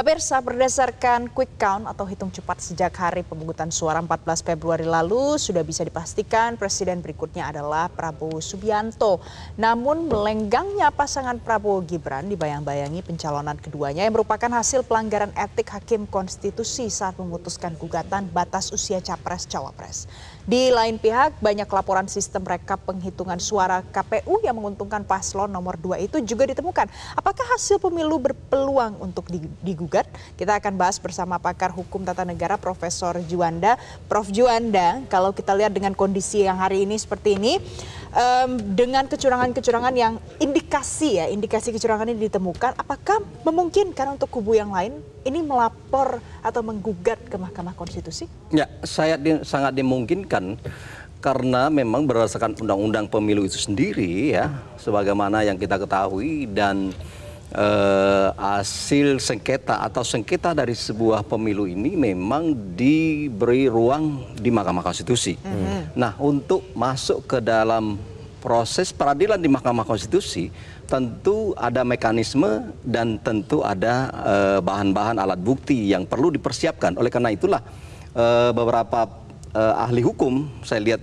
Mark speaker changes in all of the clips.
Speaker 1: Pemirsa, berdasarkan quick count atau hitung cepat sejak hari pemungutan suara 14 Februari lalu, sudah bisa dipastikan presiden berikutnya adalah Prabowo Subianto. Namun melenggangnya pasangan Prabowo Gibran dibayang-bayangi pencalonan keduanya yang merupakan hasil pelanggaran etik Hakim Konstitusi saat memutuskan gugatan batas usia Capres-Cawapres. Di lain pihak, banyak laporan sistem rekap penghitungan suara KPU yang menguntungkan paslon nomor 2 itu juga ditemukan. Apakah hasil pemilu berpeluang untuk digugat? Kita akan bahas bersama pakar hukum tata negara Profesor Juanda. Prof Juanda, kalau kita lihat dengan kondisi yang hari ini seperti ini, um, dengan kecurangan-kecurangan yang indikasi ya, indikasi kecurangan ini ditemukan, apakah memungkinkan untuk kubu yang lain ini melapor atau menggugat ke Mahkamah Konstitusi?
Speaker 2: Ya, saya di, sangat dimungkinkan karena memang berdasarkan undang-undang pemilu itu sendiri ya sebagaimana yang kita ketahui dan eh, hasil sengketa atau sengketa dari sebuah pemilu ini memang diberi ruang di Mahkamah Konstitusi. Hmm. Nah, untuk masuk ke dalam proses peradilan di Mahkamah Konstitusi tentu ada mekanisme dan tentu ada eh, bahan-bahan eh, alat bukti yang perlu dipersiapkan. Oleh karena itulah eh, beberapa eh, ahli hukum saya lihat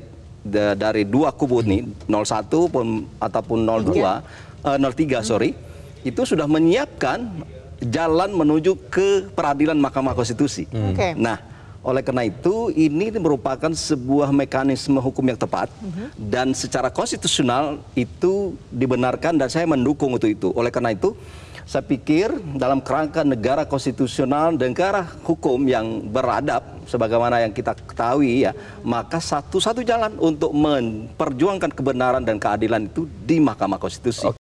Speaker 2: dari dua kubu ini 01 pun ataupun 02 03 iya. eh, sorry itu sudah menyiapkan jalan menuju ke peradilan Mahkamah Konstitusi. Hmm. Okay. Nah, oleh karena itu ini merupakan sebuah mekanisme hukum yang tepat mm -hmm. dan secara konstitusional itu dibenarkan dan saya mendukung untuk itu. Oleh karena itu saya pikir dalam kerangka negara konstitusional dan negara hukum yang beradab sebagaimana yang kita ketahui ya, maka satu-satu jalan untuk memperjuangkan kebenaran dan keadilan itu di Mahkamah Konstitusi. Okay.